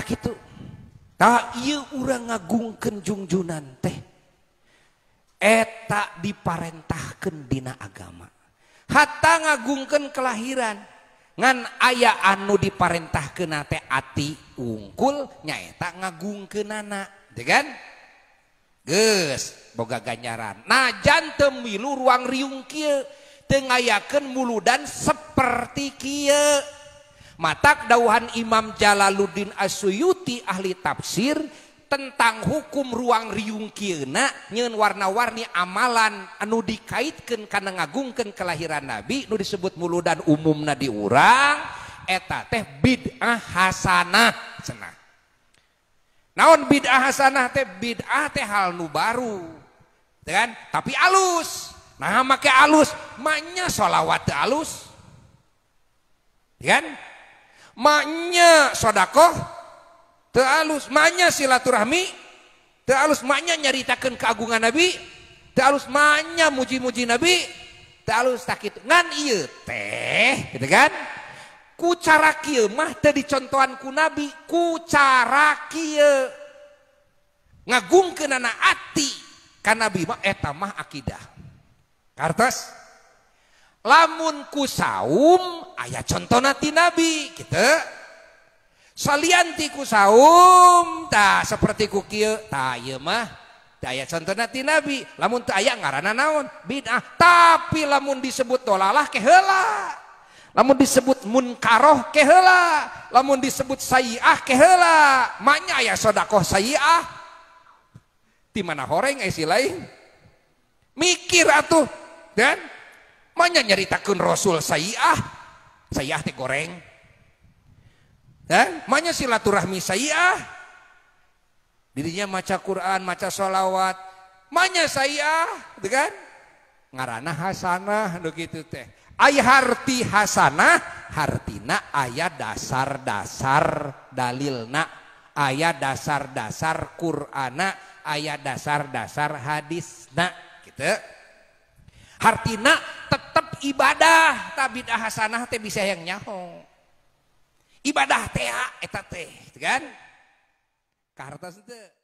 itu tak u ngagungken jungjunan teh etak diparenttahken dina agama hatta ngagungken kelahiran ngan aya anu diparentah ke nate-hati ungkul nya tak ngagung ke nana dengan ge boga ganyaran najante milu ruang riung Ki tengayaken muulu dan seperti Ki matak dauhan Imam Jalauddin Asuyuti ahli tafsir tentang hukum ruangryungkinna nyen warna-warni amalan anu dikaitkan karena ngagungken kelahiran nabi nu disebut mulu dan umum Nadi ura eta teh bid Hasan naon bidda Hasan nu baru dan tapi alus make alusnya sholawat alus gan nya shodaqoh terus manya silaturahmi terusnya nyaritakan kagungan nabi terus manya muji-muji nabi terus sakit kucarakilmahda dicontoanku nabi kucara ngagung ke nana hati karena nabi eh, tamah aqidah kartas lamun kusaum contoh nantiti nabi kita sal kuta seperti kukil tay mah contoh nabi la ngaranan naondah tapi lamun disebut tolalah ke hela namun disebutmunngkaoh kela lamun disebut sayah kela ya shodaqoh saya dimana orangng isi lain mikir atuh dan banyak nyeritakan rasul sayaah saya teh goreng kan mana silaturahmi saya dirinya maca Quran maca sholawat mana saya gitu kan ngarana hasanah begitu teh ay harti hasanah hartina ayat dasar-dasar dalilna ayat dasar-dasar Qur'ana ayat dasar-dasar hadis hadisna gitu hartina ibadah tabidah Hasanah bisa yang nyahong ibadah te etat karta sedde